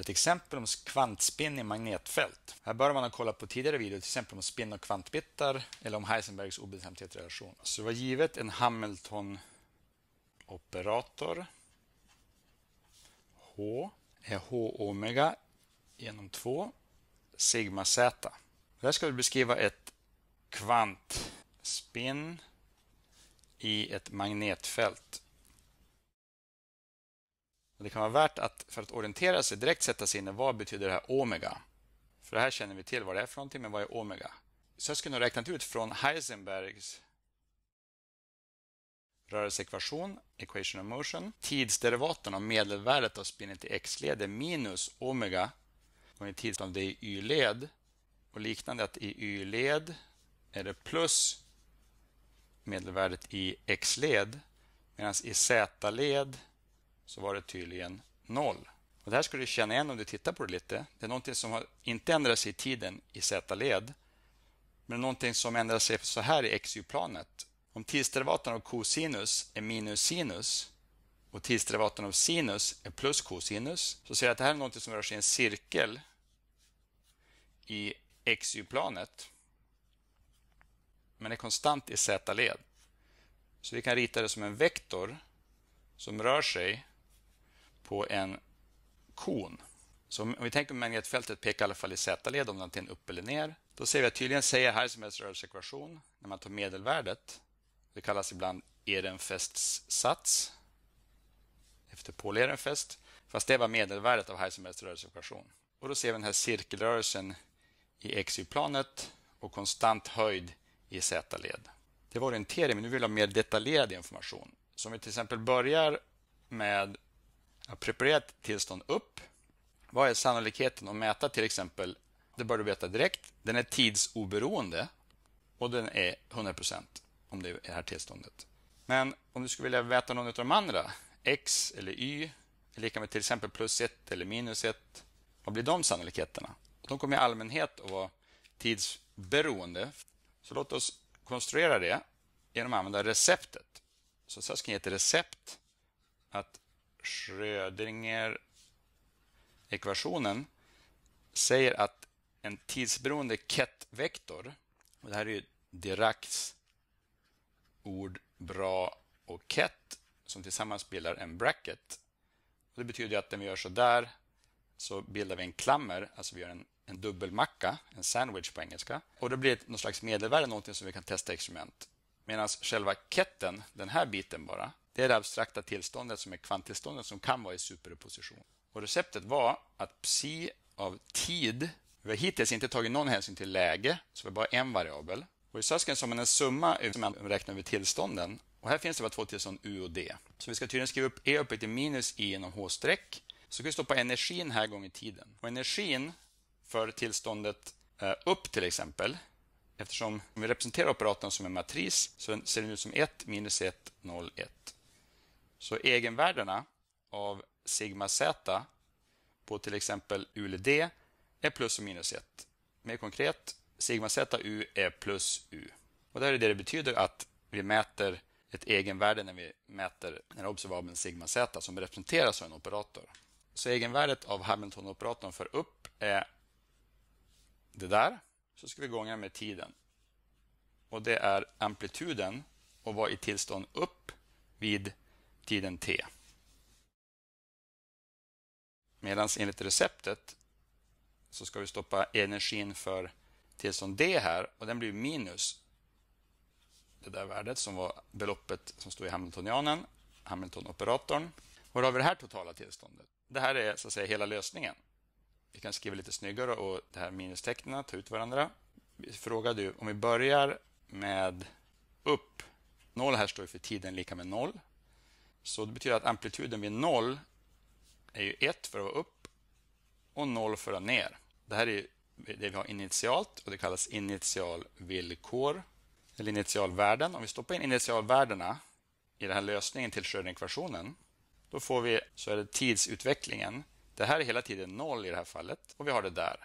ett exempel om kvantspinn i magnetfält. Här bör man ha kollat på tidigare videor, till exempel om spinn och kvantbitar eller om Heisenbergs obestämdhetsrelation. Så det var givet en Hamilton-operator. H är H omega genom 2 sigma z. Här ska vi beskriva ett kvantspinn i ett magnetfält. Och det kan vara värt att för att orientera sig direkt sätta sig in i vad betyder det här omega? För det här känner vi till vad det är för någonting, men vad är omega? Så jag skulle nog räknat ut från Heisenbergs rörelseekvation, equation of motion, tidsderivaten av medelvärdet av spinnet i x-led är minus omega gånger tiden av det i y-led och liknande att i y-led är det plus medelvärdet i x-led medan i z-led så var det tydligen noll. Och det här ska du känna igen om du tittar på det lite. Det är någonting som har inte ändrat sig i tiden i Z-led. Men någonting som ändrar sig så här i XY-planet. Om tidsderivaten av cosinus är minus sinus och tidsderivaten av sinus är plus cosinus så ser jag att det här är någonting som rör sig i en cirkel i XY-planet. Men är konstant i Z-led. Så vi kan rita det som en vektor som rör sig på en kon. Så om vi tänker att magnetfältet pekar i alla fall i z-led om den är upp eller ner. Då ser vi att tydligen säger Heisenbergs rörelseekvation när man tar medelvärdet. Det kallas ibland Ehrenfests sats efter Paul Ehrenfest. Fast det var medelvärdet av Heisenbergs rörelseekvation. Och då ser vi den här cirkelrörelsen i xy-planet och konstant höjd i z-led. Det var orientering, men nu vill jag ha mer detaljerad information. Så om vi till exempel börjar med har preparerat tillstånd upp. Vad är sannolikheten att mäta till exempel? Det bör du veta direkt. Den är tidsoberoende och den är 100 om det är det här tillståndet. Men om du skulle vilja veta någon av de andra, x eller y är lika med till exempel plus 1 eller minus 1, vad blir de sannolikheterna? De kommer i allmänhet att vara tidsberoende. Så låt oss konstruera det genom att använda receptet. Så SAS kan ge ett recept att Schrödinger-ekvationen säger att en tidsberoende ket-vektor, och det här är ju Diracs ord bra och ket, som tillsammans bildar en bracket. Och det betyder att när vi gör så där så bildar vi en klammer, alltså vi gör en, en dubbelmacka, en sandwich på engelska. Och då blir det någon slags medelvärde, någonting som vi kan testa i experiment. Medan själva ketten, den här biten bara, det är det abstrakta tillståndet som är kvanttillståndet som kan vara i superposition. Och receptet var att psi av tid, vi har hittills inte tagit någon hänsyn till läge, så vi har bara en variabel. Och i Susken har man en summa som man räknar över tillstånden. Och här finns det bara två tillstånd U och D. Så vi ska tydligen skriva upp E upphöjt till minus i genom H-streck. Så kan vi stoppa energin här gånger tiden. Och energin för tillståndet eh, upp till exempel, eftersom om vi representerar operatorn som en matris, så ser den ut som 1, minus 1, 0, 1. Så egenvärdena av sigma z på till exempel ULD är plus och minus 1. Mer konkret, sigma ZU är plus U. Och det är det det betyder att vi mäter ett egenvärde när vi mäter den observabeln sigma z som representeras av en operator. Så egenvärdet av Hamilton-operatorn för upp är det där. Så ska vi gånga med tiden. Och det är amplituden och var i tillstånd upp vid tiden t. Medan enligt receptet så ska vi stoppa energin för tillstånd d här och den blir minus det där värdet som var beloppet som stod i Hamiltonianen, Hamilton-operatorn. Och då har vi det här totala tillståndet. Det här är så att säga hela lösningen. Vi kan skriva lite snyggare och det här minustecknen, ta ut varandra. Vi frågade ju, om vi börjar med upp, noll här står för tiden lika med noll. Så det betyder att amplituden vid 0 är ju 1 för att vara upp och 0 för att vara ner. Det här är det vi har initialt och det kallas initialvillkor eller initialvärden. Om vi stoppar in initialvärdena i den här lösningen till Schröder-ekvationen. då får vi så är det tidsutvecklingen. Det här är hela tiden 0 i det här fallet och vi har det där.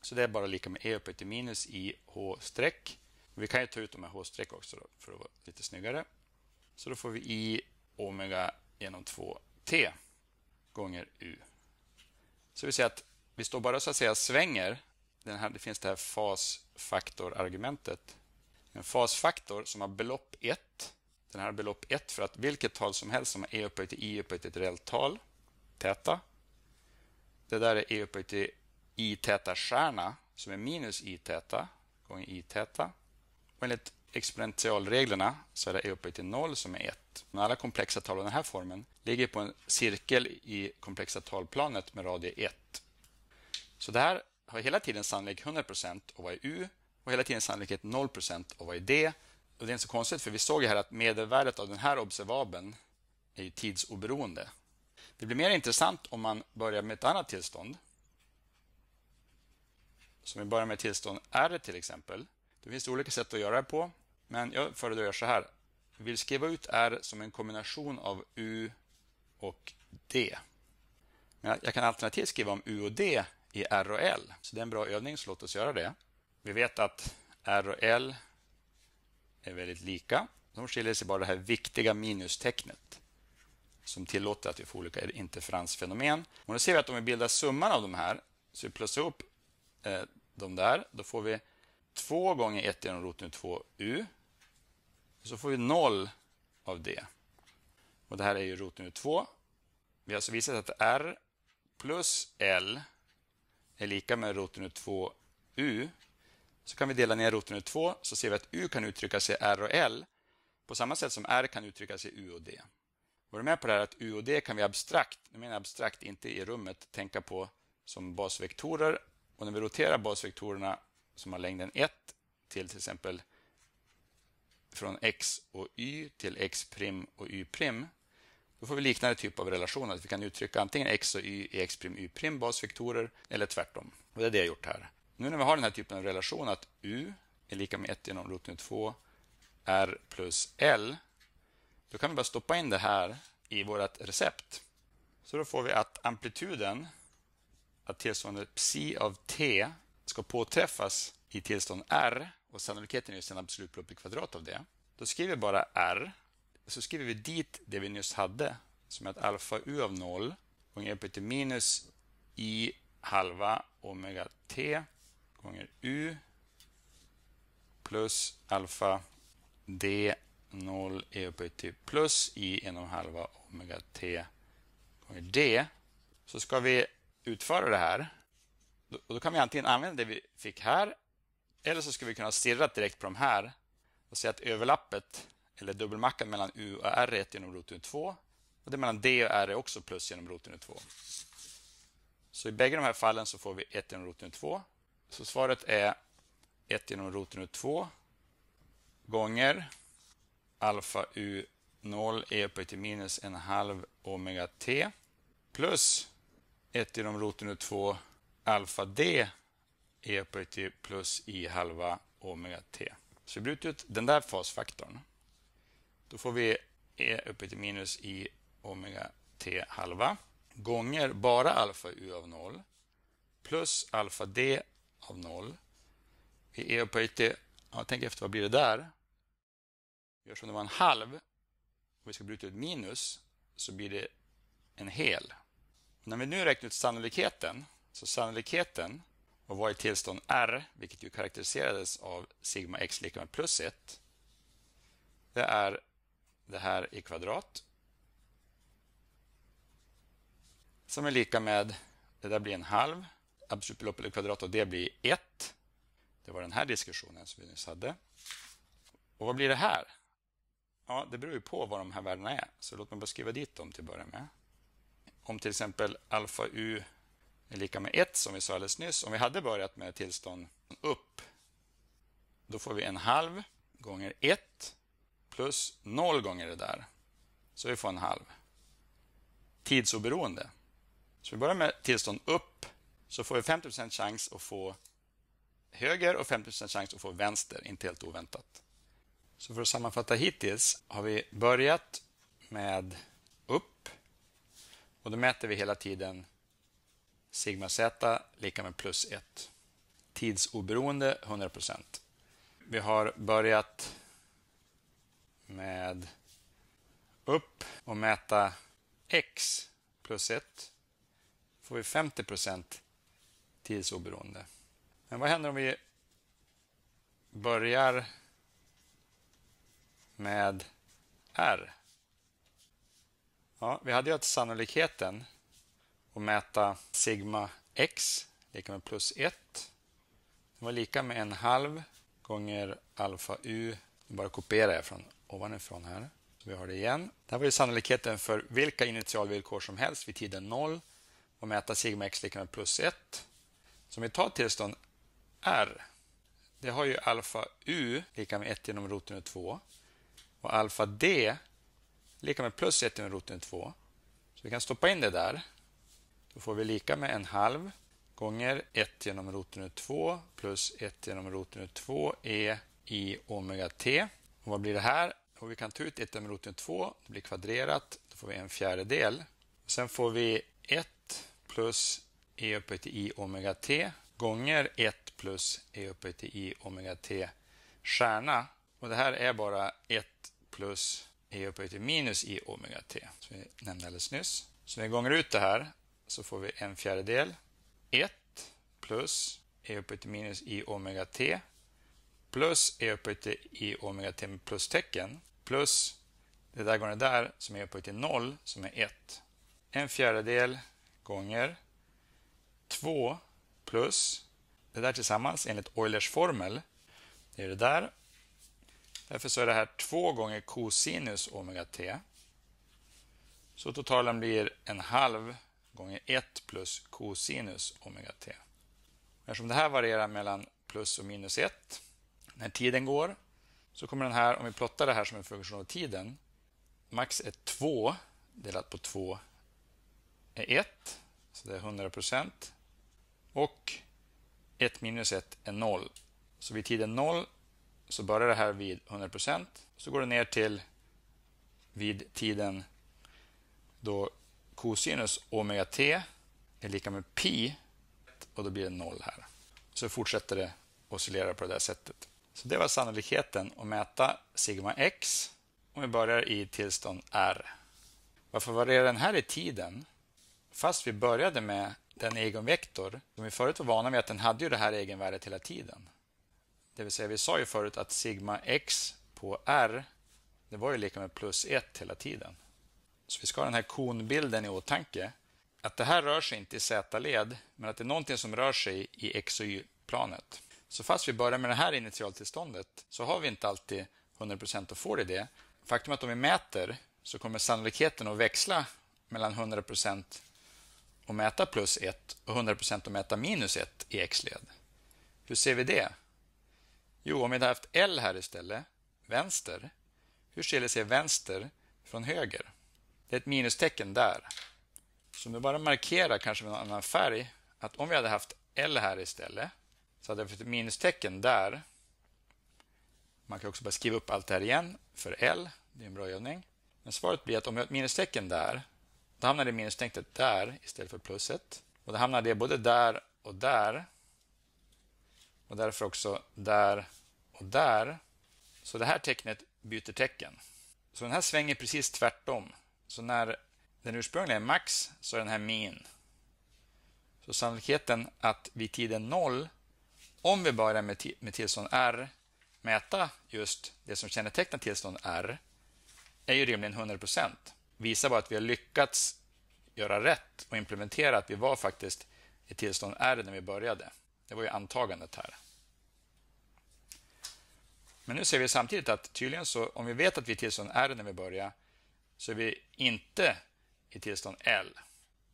Så det är bara lika med e upphöjt till minus i h streck. Vi kan ju ta ut de här h streck också då, för att vara lite snyggare. Så då får vi i omega genom 2t gånger u. Så vi ser att vi står bara så att säga svänger. Den här, det finns det här fasfaktorargumentet. En fasfaktor som har belopp 1. Den här har belopp 1 för att vilket tal som helst som har e upphöjt till i upphöjt till ett reellt tal, täta. Det där är e upphöjt till i täta stjärna som är minus i täta gånger i täta. Och enligt exponentialreglerna så är det upphöjt till 0 som är 1. Men alla komplexa tal av den här formen ligger på en cirkel i komplexa talplanet med radie 1. Så det här har hela tiden sannolikhet 100% och vad är U? Och hela tiden sannolikhet 0% och vad är D? Och det är inte så konstigt för vi såg ju här att medelvärdet av den här observabeln är ju tidsoberoende. Det blir mer intressant om man börjar med ett annat tillstånd. Så om vi börjar med tillstånd R till exempel. Det finns olika sätt att göra det på. Men jag föredrar att göra så här. Jag vill skriva ut R som en kombination av U och D. Men jag kan alternativt skriva om U och D i R och L. Så det är en bra övning, så låt oss göra det. Vi vet att R och L är väldigt lika. De skiljer sig bara det här viktiga minustecknet som tillåter att vi får olika interferensfenomen. Och då ser vi att om vi bildar summan av de här, så vi plussar upp eh, de där, då får vi 2 gånger 1 genom roten 2u så får vi noll av det. Och det här är ju roten ur 2. Vi har alltså visat att R plus L är lika med roten ur 2U. Så kan vi dela ner roten ur 2 så ser vi att U kan uttrycka sig R och L på samma sätt som R kan uttrycka sig U och D. Var du med på det här att U och D kan vi abstrakt, nu menar abstrakt inte i rummet, tänka på som basvektorer. Och när vi roterar basvektorerna som har längden 1 till till exempel från x och y till x prim och y prim. Då får vi liknande typ av relationer. Vi kan uttrycka antingen x och y i x prim y prim basvektorer eller tvärtom. Och det är det jag gjort här. Nu när vi har den här typen av relation att u är lika med 1 genom roten 2 r plus l. Då kan vi bara stoppa in det här i vårt recept. Så då får vi att amplituden, att tillståndet psi av t ska påträffas i tillstånd r och sannolikheten är just en absolut belopp i kvadrat av det. Då skriver vi bara R så skriver vi dit det vi nyss hade som är att alfa u av 0 gånger upp till minus i halva omega t gånger u plus alfa d 0 e upphöjt till plus i 1 halva omega t gånger d. Så ska vi utföra det här. då kan vi antingen använda det vi fick här eller så skulle vi kunna stirra direkt på de här och se att överlappet eller dubbelmackan mellan U och R1 är genom roten 2 och det mellan D och R är också plus genom roten 2. Så i bägge de här fallen så får vi 1 genom roten 2. Så svaret är 1 genom roten 2 gånger alfa U 0 e upphöjt till minus en halv omega t plus 1 genom roten 2 alfa d e upphöjt till plus i halva omega t. Så vi bryter ut den där fasfaktorn. Då får vi e upphöjt till minus i omega t halva gånger bara alfa u av 0 plus alfa d av 0 i e upphöjt till, ja, tänk efter vad blir det där? Gör som det var en halv och vi ska bryta ut minus så blir det en hel. När vi nu räknar ut sannolikheten, så sannolikheten och var i tillstånd R, vilket ju karaktäriserades av sigma x lika med plus 1, det är det här i kvadrat som är lika med, det där blir en halv, absolut belopp eller kvadrat och det blir 1. Det var den här diskussionen som vi nyss hade. Och vad blir det här? Ja, det beror ju på vad de här värdena är, så låt mig bara skriva dit dem till att börja med. Om till exempel alfa u är lika med 1 som vi sa alldeles nyss. Om vi hade börjat med tillstånd upp, då får vi en halv gånger 1 plus 0 gånger det där. Så vi får en halv. Tidsoberoende. Så vi börjar med tillstånd upp, så får vi 50 chans att få höger och 50 chans att få vänster, inte helt oväntat. Så för att sammanfatta hittills har vi börjat med upp och då mäter vi hela tiden Sigma Z lika med plus 1. Tidsoberoende 100%. Vi har börjat med upp och mäta X plus 1. får vi 50% tidsoberoende. Men vad händer om vi börjar med R? Ja, vi hade ju att sannolikheten och mäta sigma x lika med plus 1. Det var lika med en halv gånger alfa u. Nu bara kopierar jag från ovanifrån här. Så vi har det igen. Det här var ju sannolikheten för vilka initialvillkor som helst vid tiden 0 och mäta sigma x lika med plus 1. Så om vi tar tillstånd r, det har ju alfa u lika med 1 genom roten ur 2 och alfa d lika med plus 1 genom roten ur 2. Så vi kan stoppa in det där då får vi lika med en halv gånger 1 genom roten ur 2 plus 1 genom roten ur 2 e i omega t. Och vad blir det här? Och vi kan ta ut 1 genom roten ur 2, det blir kvadrerat, då får vi en fjärdedel. Sen får vi 1 plus e upphöjt till i omega t gånger 1 plus e upphöjt till i omega t stjärna. Och det här är bara 1 plus e upphöjt till minus i omega t, som vi nämnde alldeles nyss. Så vi gånger ut det här så får vi en fjärdedel 1 plus e upphöjt till minus i omega t plus e upphöjt till i omega t med plustecken plus det där gånger det där som är e upphöjt till 0 som är 1. En fjärdedel gånger 2 plus det där tillsammans enligt Eulers formel. Det är det där. Därför så är det här 2 gånger cosinus omega t. Så totalen blir en halv gånger 1 plus cosinus omega t. Eftersom det här varierar mellan plus och minus 1 när tiden går så kommer den här, om vi plottar det här som en funktion av tiden, max är 2 delat på 2 är 1, så det är 100 procent. Och 1 minus 1 är 0. Så vid tiden 0 så börjar det här vid 100 procent. Så går det ner till vid tiden då Cosinus omega t är lika med pi och då blir det noll här. Så fortsätter det oscillera på det där sättet. Så det var sannolikheten att mäta sigma x om vi börjar i tillstånd R. Varför varierar den här i tiden? Fast vi började med den egenvektor som vi förut var vana vid att den hade ju det här egenvärdet hela tiden. Det vill säga vi sa ju förut att sigma x på R det var ju lika med plus 1 hela tiden. Så vi ska ha den här konbilden i åtanke. Att det här rör sig inte i Z-led, men att det är någonting som rör sig i X och Y-planet. Så fast vi börjar med det här initialtillståndet så har vi inte alltid 100% att få det i det. Faktum är att om vi mäter så kommer sannolikheten att växla mellan 100% att mäta plus 1 och 100% att mäta minus 1 i X-led. Hur ser vi det? Jo, om vi hade haft L här istället, vänster, hur skiljer sig vänster från höger? Det är ett minustecken där. Så om vi bara markerar kanske med en annan färg att om vi hade haft L här istället så hade vi fått ett minustecken där. Man kan också bara skriva upp allt det här igen för L. Det är en bra övning. Men svaret blir att om vi har ett minustecken där då hamnar det minustecknet där istället för plusset. Och då hamnar det både där och där. Och därför också där och där. Så det här tecknet byter tecken. Så den här svänger precis tvärtom. Så när den ursprungliga är max så är den här min. Så sannolikheten att vid tiden 0, om vi börjar med, med tillstånd R, mäta just det som kännetecknar tillstånd R, är ju rimligen 100 Visar bara att vi har lyckats göra rätt och implementera att vi var faktiskt i tillstånd R när vi började. Det var ju antagandet här. Men nu ser vi samtidigt att tydligen så, om vi vet att vi är i tillstånd R när vi börjar, så är vi inte i tillstånd L.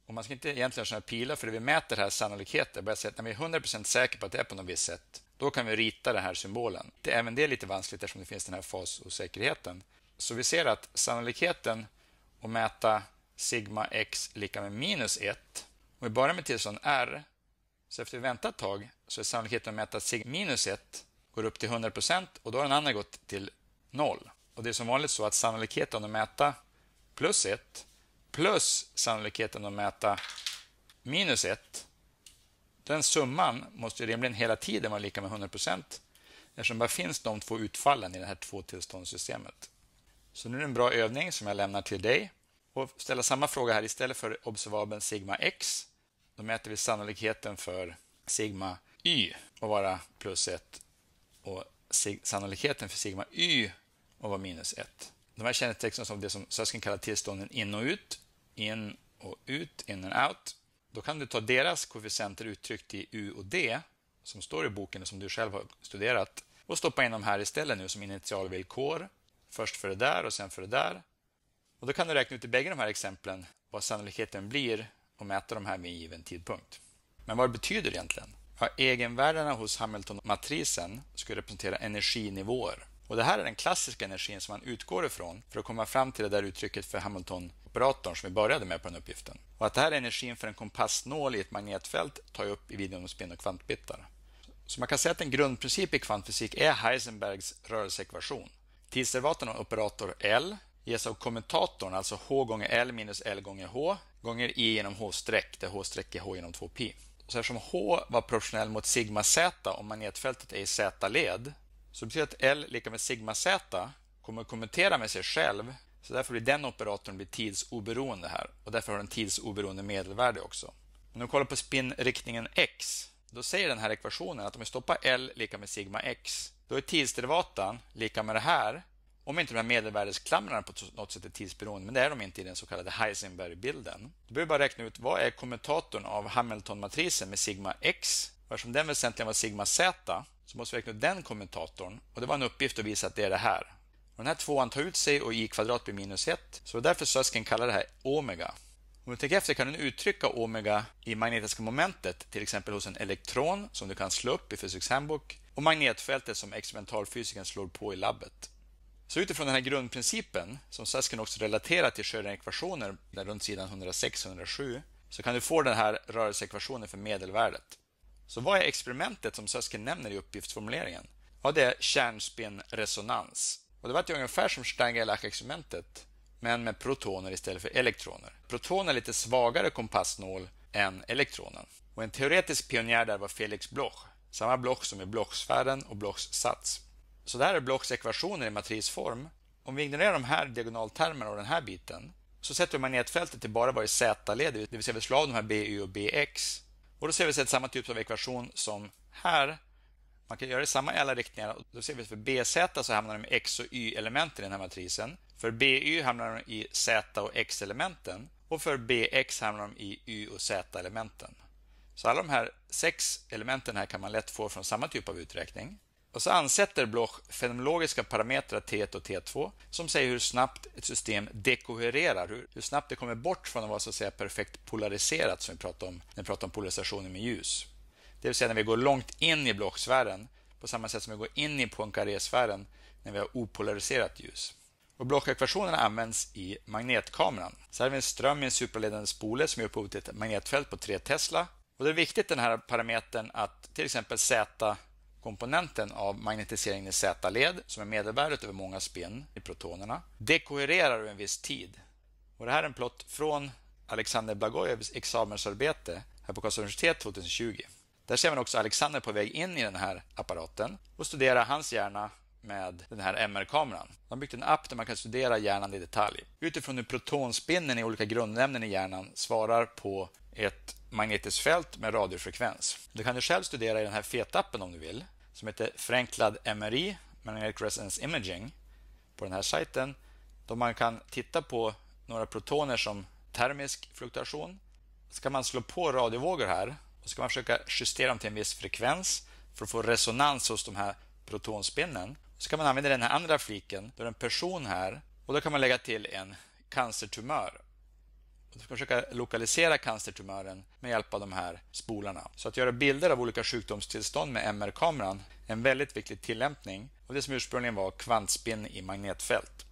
Och man ska inte egentligen göra pilar för det vi mäter här sannolikheter, Bara säga att när vi är 100% säkra på att det är på något visst sätt, då kan vi rita den här symbolen. Det, även det är lite vanskligt eftersom det finns den här fasosäkerheten. Så vi ser att sannolikheten att mäta sigma x lika med minus 1, om vi börjar med tillstånd R, så efter vi väntat ett tag så är sannolikheten att mäta sigma minus 1 går upp till 100% och då har den andra gått till 0. Och det är som vanligt så att sannolikheten att mäta plus 1 plus sannolikheten att mäta minus 1. Den summan måste rimligen hela tiden vara lika med 100 eftersom det bara finns de två utfallen i det här tvåtillståndssystemet. Så nu är det en bra övning som jag lämnar till dig. Och ställa samma fråga här istället för observabeln sigma x. Då mäter vi sannolikheten för sigma y att vara plus 1 och sannolikheten för sigma y att vara minus 1 de här kännetecknas av det som sösken kallar tillstånden in och ut, in och ut, in and out. Då kan du ta deras koefficienter uttryckt i U och D, som står i boken och som du själv har studerat, och stoppa in dem här istället nu som initialvillkor. Först för det där och sen för det där. Och Då kan du räkna ut i bägge de här exemplen vad sannolikheten blir och mäta de här vid en given tidpunkt. Men vad det betyder egentligen? Ja, egenvärdena hos Hamilton-matrisen ska representera energinivåer. Och Det här är den klassiska energin som man utgår ifrån för att komma fram till det där uttrycket för Hamilton-operatorn som vi började med på den uppgiften. Och Att det här är energin för en kompassnål i ett magnetfält tar jag upp i videon om spinn och kvantbitar. Så man kan säga att en grundprincip i kvantfysik är Heisenbergs rörelseekvation. Tidsderivaten av operator L ges av kommentatorn, alltså H gånger L minus L gånger H, gånger I genom H-streck, där H-streck är H genom 2pi. Så eftersom H var proportionell mot sigma Z och magnetfältet är i Z-led så det betyder att L lika med sigma z kommer att kommentera med sig själv. Så därför blir den operatorn blir tidsoberoende här och därför har den tidsoberoende medelvärde också. Om du kollar på spinnriktningen x, då säger den här ekvationen att om vi stoppar L lika med sigma x, då är tidsderivatan lika med det här om inte de här medelvärdesklamrarna på något sätt är tidsberoende, men det är de inte i den så kallade Heisenberg-bilden. Då behöver vi bara räkna ut vad är kommentatorn av Hamilton-matrisen med sigma x? Eftersom den väsentligen var sigma z så måste vi räkna ut den kommentatorn. Och det var en uppgift att visa att det är det här. Och den här tvåan tar ut sig och i kvadrat blir minus 1. Så det är därför Sösken kallar det här omega. Om du tänker efter kan du uttrycka omega i magnetiska momentet, till exempel hos en elektron som du kan slå upp i Physics Handbook och magnetfältet som experimentalfysikern slår på i labbet. Så utifrån den här grundprincipen, som Sösken också relaterar till Schrödinger-ekvationer runt sidan 106-107, så kan du få den här rörelseekvationen för medelvärdet. Så vad är experimentet som Sösken nämner i uppgiftsformuleringen? Ja, det är kärnspinresonans. Och det var ungefär som Stein-Gerlach-experimentet, men med protoner istället för elektroner. Protoner är lite svagare kompassnål än elektronen. Och en teoretisk pionjär där var Felix Bloch, samma Bloch som i Blochsfären och Blochs sats. Så det här är Blochs ekvationer i matrisform. Om vi ignorerar de här diagonaltermerna och den här biten, så sätter vi magnetfältet till bara vara i z-led, det vill säga vi slår av de här by och BX och Då ser vi så samma typ av ekvation som här. Man kan göra det i samma alla riktningar. Då ser vi för BZ så hamnar de i X och Y-elementen i den här matrisen. För BY hamnar de i Z och X-elementen. Och för BX hamnar de i Y och Z-elementen. Så alla de här sex elementen här kan man lätt få från samma typ av uträkning. Och så ansätter Bloch fenomenologiska parametrar T1 och T2 som säger hur snabbt ett system dekohererar, hur, snabbt det kommer bort från att vara så att säga perfekt polariserat som vi pratade om när vi pratade om polarisationen med ljus. Det vill säga när vi går långt in i Bloch-sfären på samma sätt som vi går in i Poincaré-sfären när vi har opolariserat ljus. Och Bloch-ekvationerna används i magnetkameran. Så här har vi en ström i en supraledande spole som ger upphov till ett magnetfält på 3 Tesla. Och det är viktigt den här parametern att till exempel Z komponenten av magnetiseringen i Z-led, som är medelvärdet över många spinn i protonerna, dekorerar över en viss tid. Och det här är en plott från Alexander Blagojevs examensarbete här på Karlstads universitet 2020. Där ser man också Alexander på väg in i den här apparaten och studerar hans hjärna med den här MR-kameran. De har byggt en app där man kan studera hjärnan i detalj utifrån hur protonspinnen i olika grundämnen i hjärnan svarar på ett magnetiskt fält med radiofrekvens. Det kan du själv studera i den här FET-appen om du vill, som heter Förenklad MRI, Magnetic Resonance Imaging, på den här sajten, då man kan titta på några protoner som termisk fluktuation. Så kan man slå på radiovågor här och så kan man försöka justera dem till en viss frekvens för att få resonans hos de här protonspinnen. Så kan man använda den här andra fliken, då är det en person här och då kan man lägga till en cancertumör du ska försöka lokalisera cancertumören med hjälp av de här spolarna. Så att göra bilder av olika sjukdomstillstånd med MR-kameran är en väldigt viktig tillämpning och det som ursprungligen var kvantspinn i magnetfält.